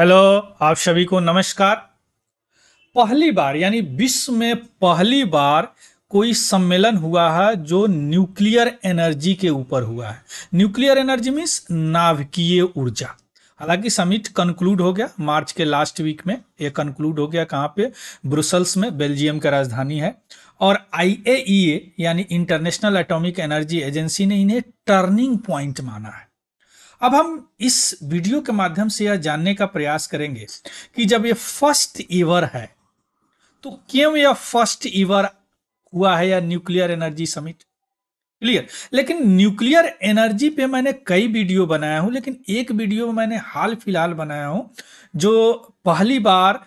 hello आप सभी को नमस्कार पहली बार यानी विश्व में पहली बार कोई सम्मेलन हुआ है जो न्यूक्लियर एनर्जी के ऊपर हुआ है न्यूक्लियर एनर्जी मीन्स नाभिकीय ऊर्जा हालांकि समिट कंक्लूड हो गया मार्च के लास्ट वीक में ये कंक्लूड हो गया कहाँ पे ब्रुसल्स में बेल्जियम का राजधानी है और आई यानी इंटरनेशनल एटॉमिक एनर्जी एजेंसी ने इन्हें टर्निंग पॉइंट माना है अब हम इस वीडियो के माध्यम से यह जानने का प्रयास करेंगे कि जब ये फर्स्ट ईवर है तो क्यों यह फर्स्ट ईवर हुआ है या न्यूक्लियर एनर्जी समिट क्लियर लेकिन न्यूक्लियर एनर्जी पे मैंने कई वीडियो बनाया हूं लेकिन एक वीडियो मैंने हाल फिलहाल बनाया हूं जो पहली बार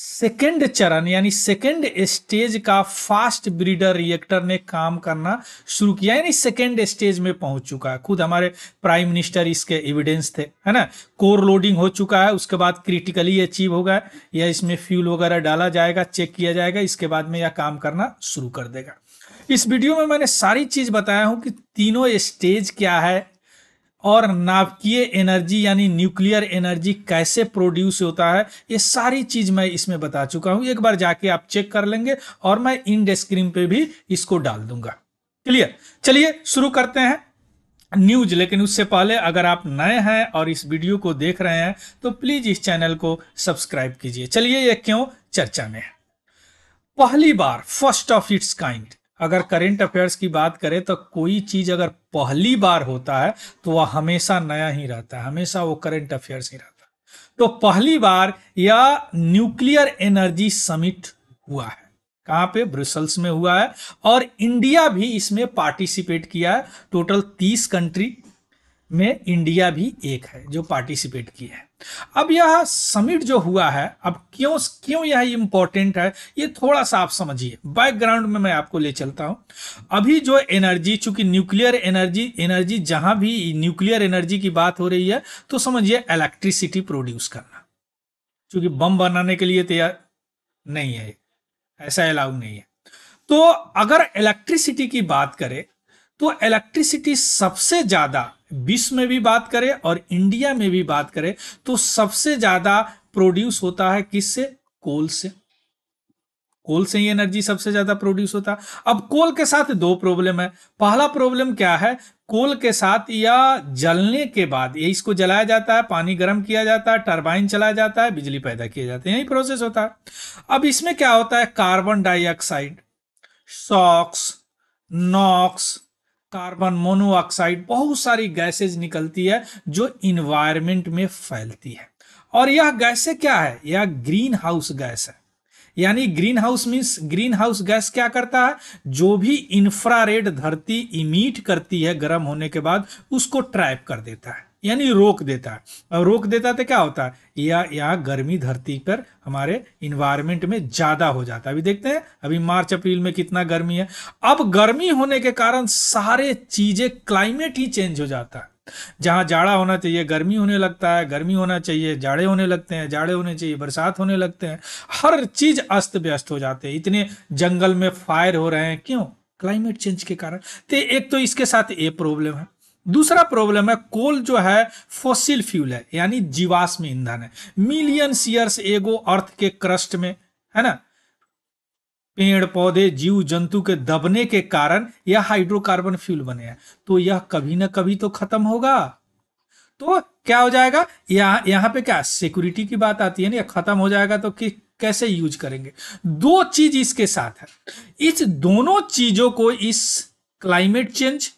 सेकेंड चरण यानी सेकेंड स्टेज का फास्ट ब्रीडर रिएक्टर ने काम करना शुरू किया यानी सेकेंड स्टेज में पहुंच चुका है खुद हमारे प्राइम मिनिस्टर इसके एविडेंस थे है ना कोर लोडिंग हो चुका है उसके बाद क्रिटिकली अचीव होगा या इसमें फ्यूल वगैरह डाला जाएगा चेक किया जाएगा इसके बाद में यह काम करना शुरू कर देगा इस वीडियो में मैंने सारी चीज बताया हूं कि तीनों स्टेज क्या है और नाभिकीय एनर्जी यानी न्यूक्लियर एनर्जी कैसे प्रोड्यूस होता है ये सारी चीज मैं इसमें बता चुका हूं एक बार जाके आप चेक कर लेंगे और मैं इन स्क्रीन पे भी इसको डाल दूंगा क्लियर चलिए शुरू करते हैं न्यूज लेकिन उससे पहले अगर आप नए हैं और इस वीडियो को देख रहे हैं तो प्लीज इस चैनल को सब्सक्राइब कीजिए चलिए ये क्यों चर्चा में है पहली बार फर्स्ट ऑफ इट्स काइंड अगर करेंट अफेयर्स की बात करें तो कोई चीज़ अगर पहली बार होता है तो वह हमेशा नया ही रहता है हमेशा वो करेंट अफेयर्स ही रहता है तो पहली बार यह न्यूक्लियर एनर्जी समिट हुआ है कहाँ पे ब्रुसेल्स में हुआ है और इंडिया भी इसमें पार्टिसिपेट किया है टोटल तीस कंट्री में इंडिया भी एक है जो पार्टिसिपेट किया है अब यह समिट जो हुआ है अब क्यों क्यों यह इंपॉर्टेंट है ये थोड़ा सा आप समझिए बैकग्राउंड में मैं आपको ले चलता हूं अभी जो एनर्जी चूंकि न्यूक्लियर एनर्जी एनर्जी जहां भी न्यूक्लियर एनर्जी की बात हो रही है तो समझिए इलेक्ट्रिसिटी प्रोड्यूस करना चूंकि बम बनाने के लिए तैयार नहीं है ऐसा अलाउ नहीं है तो अगर इलेक्ट्रिसिटी की बात करें तो इलेक्ट्रिसिटी सबसे ज्यादा विश्व में भी बात करें और इंडिया में भी बात करें तो सबसे ज्यादा प्रोड्यूस होता है किससे कोल से कोल से ही एनर्जी सबसे ज्यादा प्रोड्यूस होता है अब कोल के साथ दो प्रॉब्लम है पहला प्रॉब्लम क्या है कोल के साथ या जलने के बाद ये इसको जलाया जाता है पानी गर्म किया जाता है टरबाइन चलाया जाता है बिजली पैदा किया जाता है यही प्रोसेस होता है अब इसमें क्या होता है carbon dioxide SOx NOx carbon monoxide बहुत सारी गैसेज निकलती है जो इन्वायरमेंट में फैलती है और यह गैसें क्या है यह ग्रीन हाउस गैस है यानी greenhouse means greenhouse gas क्या करता है जो भी इंफ्रारेड धरती इमीट करती है गर्म होने के बाद उसको ट्रैप कर देता है यानी रोक देता है और रोक देता तो क्या होता है या या गर्मी धरती पर हमारे इन्वायरमेंट में ज़्यादा हो जाता है अभी देखते हैं अभी मार्च अप्रैल में कितना गर्मी है अब गर्मी होने के कारण सारे चीज़ें क्लाइमेट ही चेंज हो जाता है जहां जाड़ा होना चाहिए गर्मी होने लगता है गर्मी होना चाहिए जाड़े होने लगते हैं जाड़े होने चाहिए बरसात होने लगते हैं हर चीज़ अस्त व्यस्त हो जाते हैं इतने जंगल में फायर हो रहे हैं क्यों क्लाइमेट चेंज के कारण तो एक तो इसके साथ ये प्रॉब्लम है दूसरा प्रॉब्लम है कोल जो है फोसिल फ्यूल है यानी जीवाश्म ईंधन है मिलियन सीयर्स एगो अर्थ के क्रस्ट में है ना पेड़ पौधे जीव जंतु के दबने के कारण यह हाइड्रोकार्बन फ्यूल बने हैं तो यह कभी ना कभी तो खत्म होगा तो क्या हो जाएगा यह, यहां पे क्या सिक्योरिटी की बात आती है ना खत्म हो जाएगा तो कि कैसे यूज करेंगे दो चीज इसके साथ है इस दोनों चीजों को इस क्लाइमेट चेंज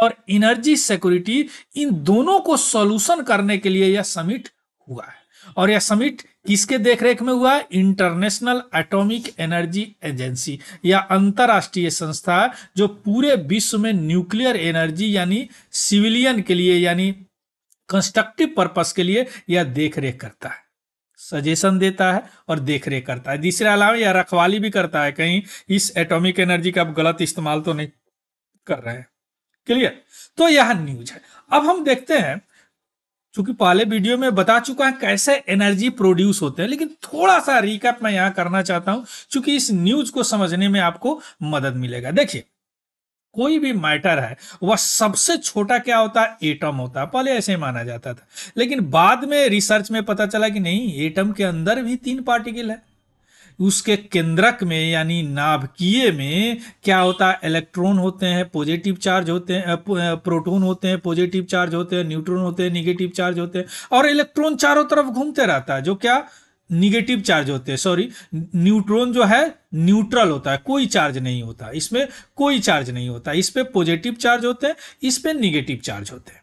और एनर्जी सिक्योरिटी इन दोनों को सॉल्यूशन करने के लिए यह समिट हुआ है और यह समिट किसके देखरेख में हुआ है इंटरनेशनल एटॉमिक एनर्जी एजेंसी या अंतर्राष्ट्रीय संस्था जो पूरे विश्व में न्यूक्लियर एनर्जी यानी सिविलियन के लिए यानी कंस्ट्रक्टिव पर्पस के लिए यह देखरेख करता है सजेशन देता है और देखरेख करता है तीसरे अलावा यह रखवाली भी करता है कहीं इस एटॉमिक एनर्जी का आप गलत इस्तेमाल तो नहीं कर रहे हैं क्लियर तो यह न्यूज है अब हम देखते हैं चूंकि पहले वीडियो में बता चुका है कैसे एनर्जी प्रोड्यूस होते हैं लेकिन थोड़ा सा रिकैप मैं यहां करना चाहता हूं चूंकि इस न्यूज को समझने में आपको मदद मिलेगा देखिए कोई भी मैटर है वह सबसे छोटा क्या होता है एटम होता है पहले ऐसे माना जाता था लेकिन बाद में रिसर्च में पता चला कि नहीं एटम के अंदर भी तीन पार्टिकल है उसके केंद्रक में यानी नाभकीय में क्या होता है इलेक्ट्रॉन होते हैं पॉजिटिव चार्ज होते हैं प्रोटॉन होते हैं पॉजिटिव चार्ज होते हैं न्यूट्रॉन होते हैं निगेटिव चार्ज होते हैं और इलेक्ट्रॉन चारों तरफ घूमते रहता है जो क्या निगेटिव चार्ज होते हैं सॉरी न्यूट्रॉन जो है न्यूट्रल होता है कोई चार्ज नहीं होता इसमें कोई चार्ज नहीं होता इस पर पॉजिटिव चार्ज होते हैं इस पर निगेटिव चार्ज होते हैं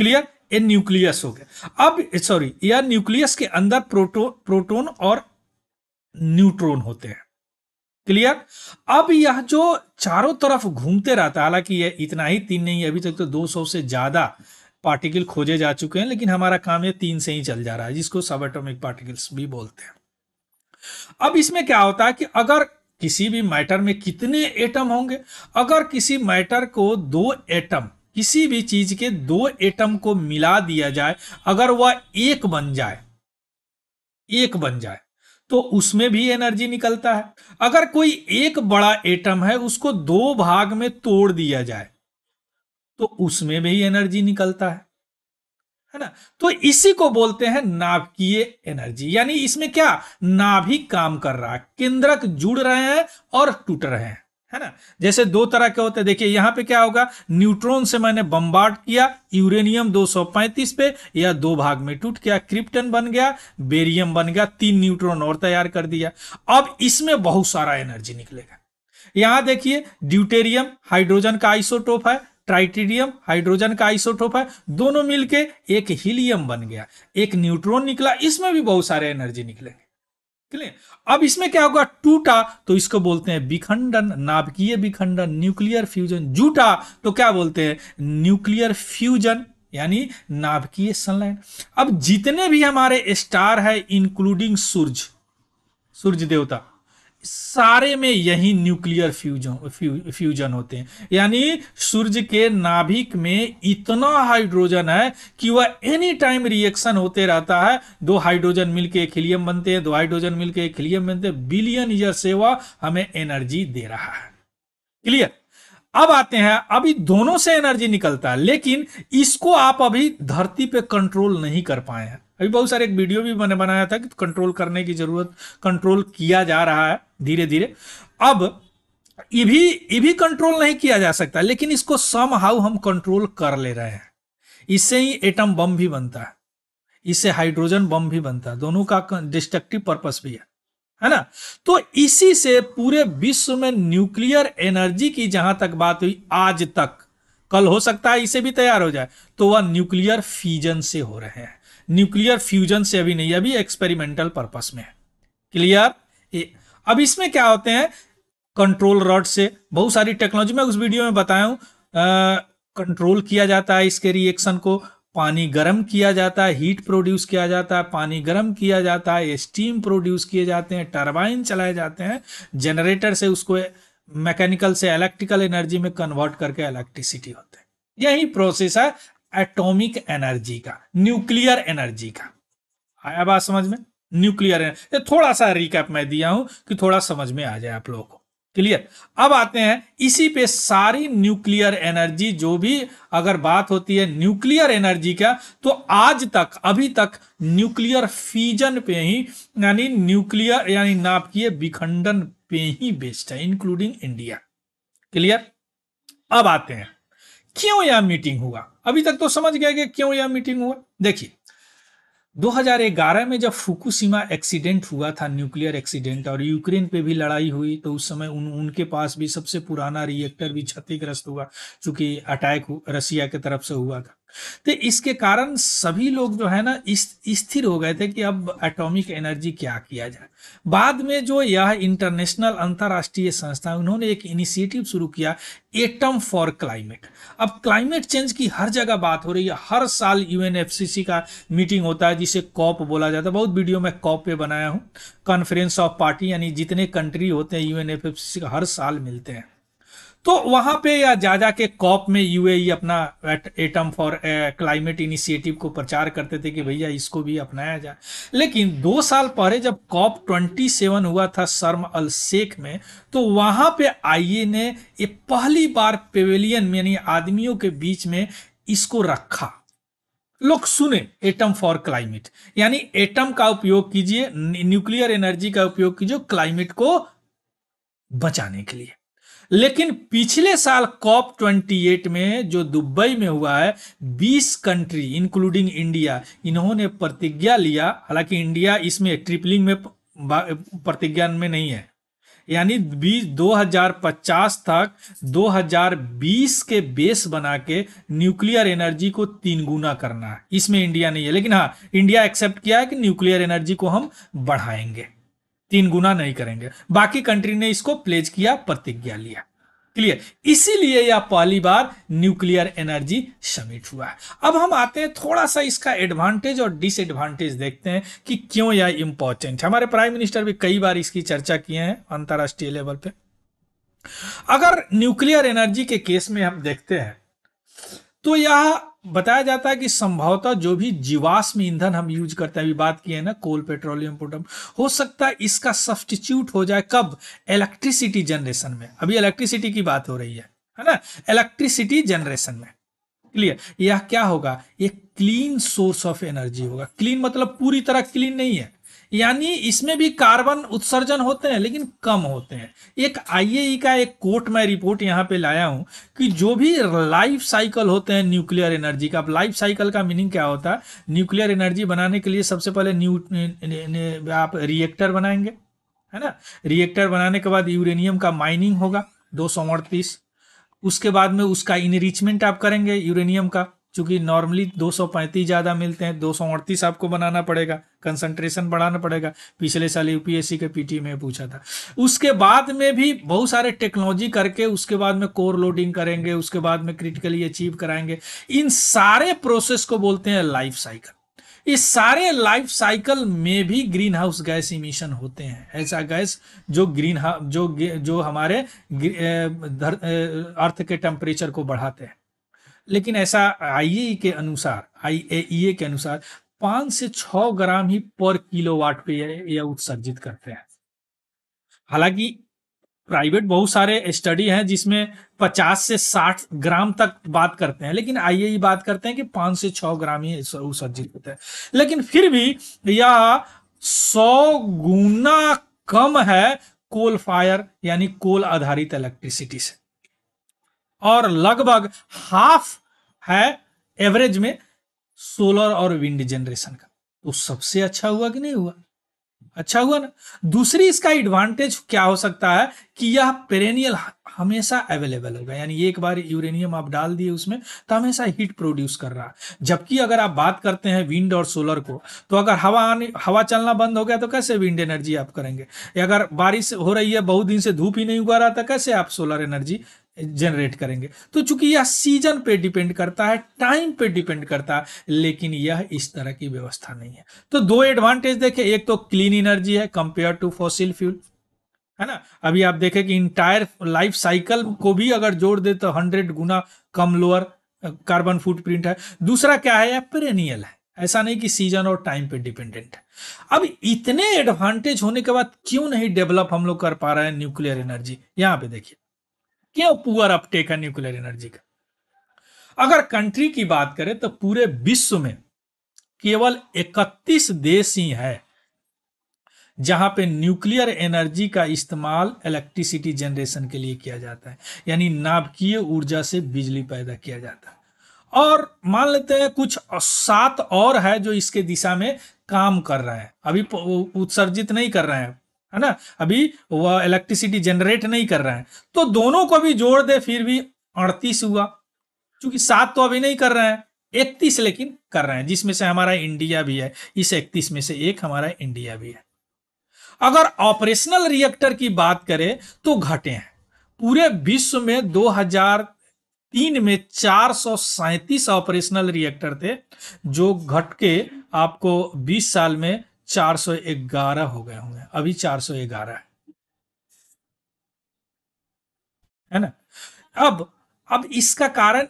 क्लियर ए न्यूक्लियस हो गया अब सॉरी यह न्यूक्लियस के अंदर प्रोटो प्रोटोन और न्यूट्रॉन होते हैं क्लियर अब यह जो चारों तरफ घूमते रहता है हालांकि यह इतना ही तीन नहीं अभी तक तो 200 से ज्यादा पार्टिकल खोजे जा चुके हैं लेकिन हमारा काम यह तीन से ही चल जा रहा है जिसको सब एटोमिक पार्टिकल्स भी बोलते हैं अब इसमें क्या होता है कि अगर किसी भी मैटर में कितने एटम होंगे अगर किसी मैटर को दो एटम किसी भी चीज के दो एटम को मिला दिया जाए अगर वह एक बन जाए एक बन जाए तो उसमें भी एनर्जी निकलता है अगर कोई एक बड़ा एटम है उसको दो भाग में तोड़ दिया जाए तो उसमें भी एनर्जी निकलता है है ना तो इसी को बोलते हैं नाभिकीय एनर्जी यानी इसमें क्या नाभिक काम कर रहा है केंद्रक जुड़ रहे हैं और टूट रहे हैं है ना जैसे दो तरह के होते हैं देखिए यहाँ पे क्या होगा न्यूट्रॉन से मैंने बम्बार्ड किया यूरेनियम 235 पे या दो भाग में टूट गया क्रिप्टन बन गया बेरियम बन गया तीन न्यूट्रॉन और तैयार कर दिया अब इसमें बहुत सारा एनर्जी निकलेगा यहां देखिए ड्यूटेरियम हाइड्रोजन का आइसोटोप है ट्राइटेरियम हाइड्रोजन का आइसोटोप है दोनों मिलकर एक हीलियम बन गया एक न्यूट्रॉन निकला इसमें भी बहुत सारे एनर्जी निकलेंगे क्लियर अब इसमें क्या होगा टूटा तो इसको बोलते हैं विखंडन नाभिकीय विखंडन न्यूक्लियर फ्यूजन जूटा तो क्या बोलते हैं न्यूक्लियर फ्यूजन यानी नाभिकीय संलयन अब जितने भी हमारे स्टार है इंक्लूडिंग सूर्य सूर्य देवता सारे में यही न्यूक्लियर फ्यूजन फ्यूजन होते हैं यानी सूर्य के नाभिक में इतना हाइड्रोजन है कि वह एनी टाइम रिएक्शन होते रहता है दो हाइड्रोजन मिलके एक हीलियम बनते हैं दो हाइड्रोजन मिलके एक हीलियम बनते हैं बिलियन ईयर से वह हमें एनर्जी दे रहा है क्लियर अब आते हैं अभी दोनों से एनर्जी निकलता है लेकिन इसको आप अभी धरती पे कंट्रोल नहीं कर पाए हैं अभी बहुत सारे एक वीडियो भी मैंने बनाया था कि कंट्रोल करने की ज़रूरत कंट्रोल किया जा रहा है धीरे धीरे अब ये भी ये भी कंट्रोल नहीं किया जा सकता लेकिन इसको सम हाउ हम कंट्रोल कर ले रहे हैं इससे ही एटम बम भी बनता है इससे हाइड्रोजन बम भी बनता है दोनों का डिस्ट्रक्टिव पर्पस भी है है ना तो इसी से पूरे विश्व में न्यूक्लियर एनर्जी की जहां तक बात हुई आज तक कल हो सकता है इसे भी तैयार हो जाए तो वह न्यूक्लियर फ्यूजन से हो रहे हैं न्यूक्लियर फ्यूजन से अभी नहीं अभी एक्सपेरिमेंटल पर्पस में है क्लियर अब इसमें क्या होते हैं कंट्रोल रॉड से बहुत सारी टेक्नोलॉजी में उस वीडियो में बताया हूं कंट्रोल किया जाता है इसके रिएक्शन को पानी गर्म किया जाता है हीट प्रोड्यूस किया जाता है पानी गर्म किया जाता है स्टीम प्रोड्यूस किए जाते हैं टरबाइन चलाए जाते हैं जनरेटर से उसको मैकेनिकल से इलेक्ट्रिकल एनर्जी में कन्वर्ट करके इलेक्ट्रिसिटी होते हैं यही प्रोसेस है एटॉमिक एनर्जी का न्यूक्लियर एनर्जी का आया बात समझ में न्यूक्लियर एनर्जी थोड़ा सा रिकैप मैं दिया हूं कि थोड़ा समझ में आ जाए आप लोगों को क्लियर अब आते हैं इसी पे सारी न्यूक्लियर एनर्जी जो भी अगर बात होती है न्यूक्लियर एनर्जी का तो आज तक अभी तक न्यूक्लियर फीजन पे ही यानी न्यूक्लियर यानी नाभिकीय विखंडन पे ही बेस्ट है इंक्लूडिंग इंडिया क्लियर अब आते हैं क्यों यह मीटिंग हुआ अभी तक तो समझ गया कि क्यों यह मीटिंग हुआ देखिए 2011 में जब फुकुशिमा एक्सीडेंट हुआ था न्यूक्लियर एक्सीडेंट और यूक्रेन पे भी लड़ाई हुई तो उस समय उन उनके पास भी सबसे पुराना रिएक्टर भी क्षतिग्रस्त हुआ चूंकि अटैक रसिया की तरफ से हुआ था तो इसके कारण सभी लोग जो है ना स्थिर हो गए थे कि अब एटॉमिक एनर्जी क्या किया जाए बाद में जो यह इंटरनेशनल अंतर्राष्ट्रीय संस्था उन्होंने एक इनिशिएटिव शुरू किया एटम फॉर क्लाइमेट अब क्लाइमेट चेंज की हर जगह बात हो रही है हर साल यूएनएफसीसी का मीटिंग होता है जिसे कॉप बोला जाता है बहुत वीडियो मैं कॉप पे बनाया हूँ कॉन्फ्रेंस ऑफ पार्टी यानी जितने कंट्री होते हैं यूएनएफसीसी का हर साल मिलते हैं तो वहां पे या जा जाके कॉप में यूएई अपना एटम फॉर क्लाइमेट इनिशिएटिव को प्रचार करते थे कि भैया इसको भी अपनाया जाए लेकिन दो साल पहले जब कॉप ट्वेंटी सेवन हुआ था शर्म अल शेख में तो वहां पे आईए ने ये पहली बार पेवेलियन यानी आदमियों के बीच में इसको रखा लोग सुने एटम फॉर क्लाइमेट यानी एटम का उपयोग कीजिए न्यूक्लियर एनर्जी का उपयोग कीजिए क्लाइमेट को बचाने के लिए लेकिन पिछले साल कॉप 28 में जो दुबई में हुआ है 20 कंट्री इंक्लूडिंग इंडिया इन्होंने प्रतिज्ञा लिया हालांकि इंडिया इसमें ट्रिपलिंग में प्रतिज्ञा में नहीं है यानी बीस पचास तक 2020 के बेस बना के न्यूक्लियर एनर्जी को तीन गुना करना है इसमें इंडिया नहीं है लेकिन हाँ इंडिया एक्सेप्ट किया है कि न्यूक्लियर एनर्जी को हम बढ़ाएंगे तीन गुना नहीं करेंगे बाकी कंट्री ने इसको प्लेज किया प्रतिज्ञा लिया क्लियर इसीलिए यह पहली बार न्यूक्लियर एनर्जी समिट हुआ है अब हम आते हैं थोड़ा सा इसका एडवांटेज और डिसएडवांटेज देखते हैं कि क्यों यह इंपॉर्टेंट है हमारे प्राइम मिनिस्टर भी कई बार इसकी चर्चा किए हैं अंतर्राष्ट्रीय लेवल पे अगर न्यूक्लियर एनर्जी के केस में हम देखते हैं तो यह बताया जाता है कि संभवतः जो भी जीवाश्म ईंधन हम यूज करते हैं अभी बात की है ना कोल पेट्रोलियम पोटम हो सकता है इसका सब्सटीट्यूट हो जाए कब इलेक्ट्रिसिटी जनरेशन में अभी इलेक्ट्रिसिटी की बात हो रही है है ना इलेक्ट्रिसिटी जनरेशन में क्लियर यह क्या होगा ये क्लीन सोर्स ऑफ एनर्जी होगा क्लीन मतलब पूरी तरह क्लीन नहीं है यानी इसमें भी कार्बन उत्सर्जन होते हैं लेकिन कम होते हैं एक आई e का एक कोर्ट मैं रिपोर्ट यहाँ पे लाया हूँ कि जो भी लाइफ साइकिल होते हैं न्यूक्लियर एनर्जी का अब लाइफ साइकिल का मीनिंग क्या होता है न्यूक्लियर एनर्जी बनाने के लिए सबसे पहले न्यू आप रिएक्टर बनाएंगे है ना रिएक्टर बनाने के बाद यूरेनियम का माइनिंग होगा दो उसके बाद में उसका इनरिचमेंट आप करेंगे यूरेनियम का चूंकि नॉर्मली पैंतीस ज़्यादा मिलते हैं दो आपको बनाना पड़ेगा कंसंट्रेशन बढ़ाना पड़ेगा पिछले साल यूपीएससी के पीटी में पूछा था उसके बाद में भी बहुत सारे टेक्नोलॉजी करके उसके बाद में कोर लोडिंग करेंगे उसके बाद में क्रिटिकली अचीव कराएंगे इन सारे प्रोसेस को बोलते हैं लाइफ साइकिल इस सारे लाइफ साइकिल में भी ग्रीन हाउस गैस इमिशन होते हैं ऐसा गैस जो ग्रीन हाउस जो जो हमारे अर्थ के टेम्परेचर को बढ़ाते हैं लेकिन ऐसा आई e के अनुसार आई e के अनुसार पांच से छ ग्राम ही पर किलोवाट पे यह उत्सर्जित करते हैं हालांकि प्राइवेट बहुत सारे स्टडी हैं जिसमें 50 से 60 ग्राम तक बात करते हैं लेकिन आइए ही e बात करते हैं कि 5 से 6 ग्राम ही उत्सर्जित होते हैं लेकिन फिर भी यह 100 गुना कम है कोल फायर यानी कोल आधारित इलेक्ट्रिसिटी से और लगभग हाफ है एवरेज में सोलर और विंड जनरेशन का तो सबसे अच्छा हुआ कि नहीं हुआ अच्छा हुआ ना दूसरी इसका एडवांटेज क्या हो सकता है कि यह पेरेनियल हमेशा अवेलेबल होगा यानी एक बार यूरेनियम आप डाल दिए उसमें तो हमेशा हीट प्रोड्यूस कर रहा है जबकि अगर आप बात करते हैं विंड और सोलर को तो अगर हवा आने हवा चलना बंद हो गया तो कैसे विंड एनर्जी आप करेंगे अगर बारिश हो रही है बहुत दिन से धूप ही नहीं उगा रहा था तो कैसे आप सोलर एनर्जी जनरेट करेंगे तो चूंकि यह सीजन पे डिपेंड करता है टाइम पे डिपेंड करता है लेकिन यह इस तरह की व्यवस्था नहीं है तो दो एडवांटेज देखें एक तो क्लीन एनर्जी है कंपेयर टू फॉसिल फ्यूल है ना अभी आप देखें कि इंटायर लाइफ साइकिल को भी अगर जोड़ दे तो हंड्रेड गुना कम लोअर कार्बन फुटप्रिंट है दूसरा क्या है पेरेनियल है ऐसा नहीं कि सीजन और टाइम पे डिपेंडेंट है अब इतने एडवांटेज होने के बाद क्यों नहीं डेवलप हम लोग कर पा रहे हैं न्यूक्लियर एनर्जी यहां पे देखिए क्यों पुअर अपटेक है न्यूक्लियर एनर्जी का अगर कंट्री की बात करें तो पूरे विश्व में केवल 31 देश ही है जहां पे न्यूक्लियर एनर्जी का इस्तेमाल इलेक्ट्रिसिटी जनरेशन के लिए किया जाता है यानी नाभिकीय ऊर्जा से बिजली पैदा किया जाता है और मान लेते हैं कुछ सात और है जो इसके दिशा में काम कर रहे हैं अभी उत्सर्जित नहीं कर रहे हैं है ना अभी वह इलेक्ट्रिसिटी जनरेट नहीं कर रहे हैं तो दोनों को भी जोड़ दे फिर भी अड़तीस हुआ क्योंकि सात तो अभी नहीं कर रहे हैं इकतीस लेकिन कर रहे हैं जिसमें से हमारा इंडिया भी है इस इकतीस में से एक हमारा इंडिया भी है अगर ऑपरेशनल रिएक्टर की बात करें तो घटे हैं पूरे विश्व में 2003 में चार ऑपरेशनल रिएक्टर थे जो घट के आपको 20 साल में 411 हो गए होंगे अभी 411 है है ना अब अब इसका कारण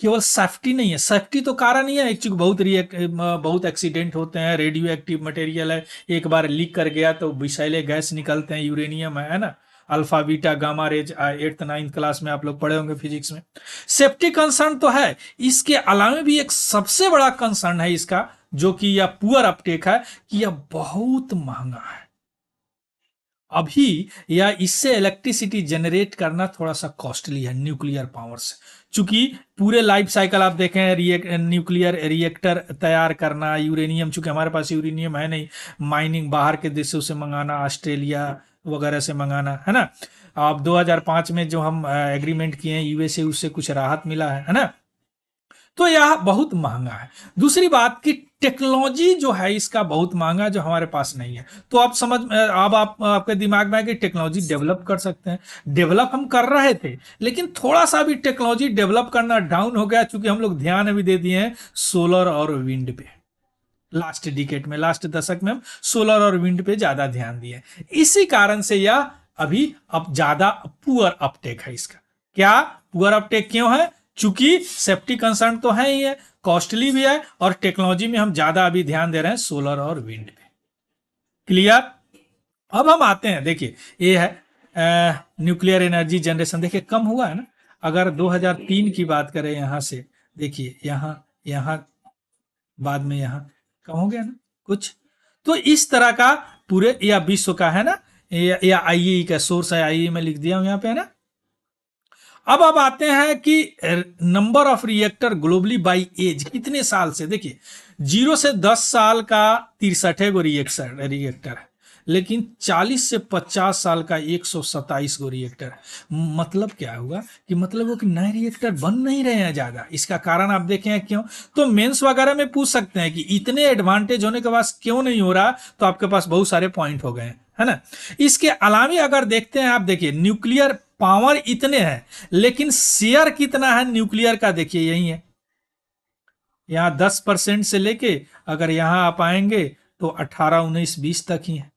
केवल सेफ्टी नहीं है सेफ्टी तो कारण ही है एक्चुअली बहुत रिएक्ट बहुत एक्सीडेंट होते हैं रेडियो एक्टिव मटेरियल है एक बार लीक कर गया तो विषैले गैस निकलते हैं यूरेनियम है ना alpha beta gamma rays eighth ninth class में आप लोग पढ़े होंगे फिजिक्स में सेफ्टी कंसर्न तो है इसके अलावा भी एक सबसे बड़ा कंसर्न है इसका जो कि यह पुअर अपटेक है कि यह बहुत महंगा है अभी यह इससे इलेक्ट्रिसिटी जनरेट करना थोड़ा सा कॉस्टली है न्यूक्लियर पावर से चूंकि पूरे लाइफ साइकिल आप देखें रिएक न्यूक्लियर रिएक्टर तैयार करना यूरेनियम चूंकि हमारे पास यूरेनियम है नहीं माइनिंग बाहर के देशों से मंगाना ऑस्ट्रेलिया वगैरह से मंगाना है ना अब 2005 में जो हम एग्रीमेंट किए हैं यूएसए उससे कुछ राहत मिला है है ना तो यह बहुत महंगा है दूसरी बात कि टेक्नोलॉजी जो है इसका बहुत महंगा जो हमारे पास नहीं है तो आप समझ अब आप आपके दिमाग में है कि टेक्नोलॉजी डेवलप कर सकते हैं डेवलप हम कर रहे थे लेकिन थोड़ा सा भी टेक्नोलॉजी डेवलप करना डाउन हो गया चूंकि हम लोग ध्यान अभी दे दिए हैं सोलर और विंड पे लास्ट डिकेट में लास्ट दशक में हम सोलर और विंड पे ज्यादा ध्यान दिए इसी कारण से यह अभी अब ज्यादा पुअर अपटेक है इसका क्या पुअर अपटेक क्यों है चूंकि सेफ्टी कंसर्न तो है ही है कॉस्टली भी है और टेक्नोलॉजी में हम ज्यादा अभी ध्यान दे रहे हैं सोलर और विंड पे क्लियर अब हम आते हैं देखिए ये है न्यूक्लियर एनर्जी जनरेशन देखिए कम हुआ है ना अगर 2003 की बात करें यहां से देखिए यहां यहां बाद में यहाँ कम हो गया ना कुछ तो इस तरह का पूरे या विश्व का है ना या आई e e का सोर्स है आई e में लिख दिया हूं यहाँ पे है ना अब अब आते हैं कि number of reactor globally by age कितने साल से देखिए जीरो से दस साल का तिरसठ गो रिएक्टर रिएक्टर है लेकिन चालीस से पचास साल का एक सौ सत्ताईस गो रिएक्टर मतलब क्या हुआ कि मतलब वो कि नए रिएक्टर बन नहीं रहे हैं ज़्यादा इसका कारण आप देखें हैं क्यों तो मेंस वगैरह में पूछ सकते हैं कि इतने एडवांटेज होने के पास क्यों नहीं हो रहा तो आपके पास बहुत सारे पॉइंट हो गए हैं है ना इसके अलावा अगर देखते हैं आप देखिए न्यूक्लियर पावर इतने हैं लेकिन शेयर कितना है न्यूक्लियर का देखिए यही है यहां दस परसेंट से लेके अगर यहां आप आएंगे तो अठारह उन्नीस बीस तक ही है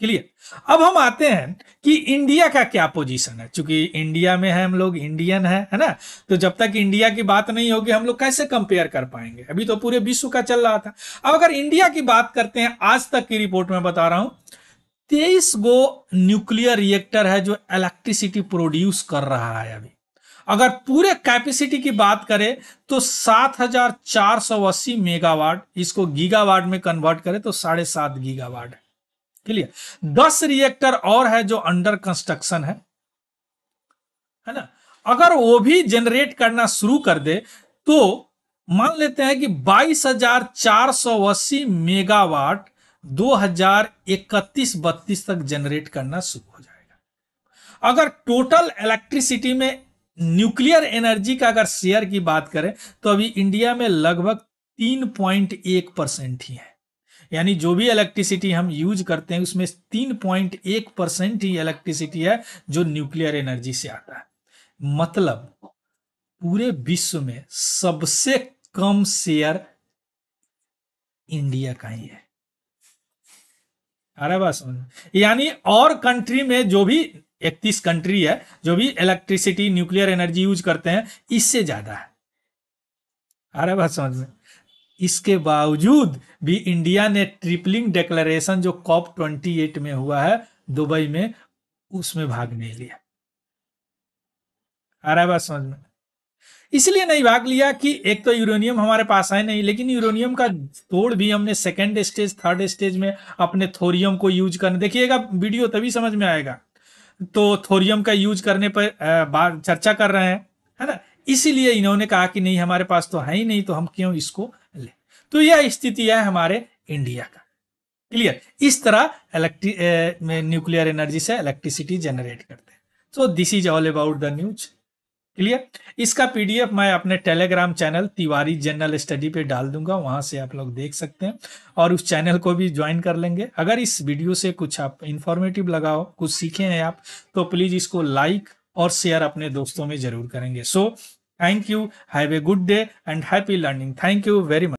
क्लियर अब हम आते हैं कि इंडिया का क्या पोजीशन है क्योंकि इंडिया में है हम लोग इंडियन है है ना तो जब तक इंडिया की बात नहीं होगी हम लोग कैसे कंपेयर कर पाएंगे अभी तो पूरे विश्व का चल रहा था अब अगर इंडिया की बात करते हैं आज तक की रिपोर्ट में बता रहा हूं तेईस गो न्यूक्लियर रिएक्टर है जो इलेक्ट्रिसिटी प्रोड्यूस कर रहा है अभी अगर पूरे कैपेसिटी की बात करें तो 7,480 मेगावाट इसको गीगावाट में कन्वर्ट करें तो साढ़े सात गीगावाट है क्लियर दस रिएक्टर और है जो अंडर कंस्ट्रक्शन है है ना अगर वो भी जनरेट करना शुरू कर दे तो मान लेते हैं कि 22,480 मेगावाट दो हजार इकतीस बत्तीस तक जनरेट करना शुरू हो जाएगा अगर टोटल इलेक्ट्रिसिटी में न्यूक्लियर एनर्जी का अगर शेयर की बात करें तो अभी इंडिया में लगभग तीन पॉइंट एक परसेंट ही है यानी जो भी इलेक्ट्रिसिटी हम यूज करते हैं उसमें तीन पॉइंट एक परसेंट ही इलेक्ट्रिसिटी है जो न्यूक्लियर एनर्जी से आता है मतलब पूरे विश्व में सबसे कम शेयर इंडिया का ही है अरे बस यानी और कंट्री में जो भी इकतीस कंट्री है जो भी इलेक्ट्रिसिटी न्यूक्लियर एनर्जी यूज करते हैं इससे ज्यादा है अरे बस समझ में इसके बावजूद भी इंडिया ने ट्रिपलिंग डेक्लरेशन जो कॉप ट्वेंटी एट में हुआ है दुबई में उसमें भाग नहीं लिया अरे बस समझ में इसलिए नहीं भाग लिया कि एक तो यूरेनियम हमारे पास है नहीं लेकिन यूरेनियम का तोड़ भी हमने सेकेंड स्टेज थर्ड स्टेज में अपने थोरियम को यूज करने देखिएगा वीडियो तभी समझ में आएगा तो थोरियम का यूज करने पर चर्चा कर रहे हैं है ना इसीलिए इन्होंने कहा कि नहीं हमारे पास तो है ही नहीं तो हम क्यों इसको ले तो यह स्थिति है हमारे इंडिया का क्लियर इस तरह इलेक्ट्रिक न्यूक्लियर एनर्जी से इलेक्ट्रिसिटी जनरेट करते हैं so this is all about the news clear इसका पीडीएफ मैं अपने Telegram channel Tiwari general study पे डाल दूंगा वहां से आप लोग देख सकते हैं और उस चैनल को भी ज्वाइन कर लेंगे अगर इस वीडियो से कुछ आप इंफॉर्मेटिव लगाओ कुछ सीखे हैं आप तो प्लीज इसको लाइक और शेयर अपने दोस्तों में जरूर करेंगे so thank you have a good day and happy learning thank you very much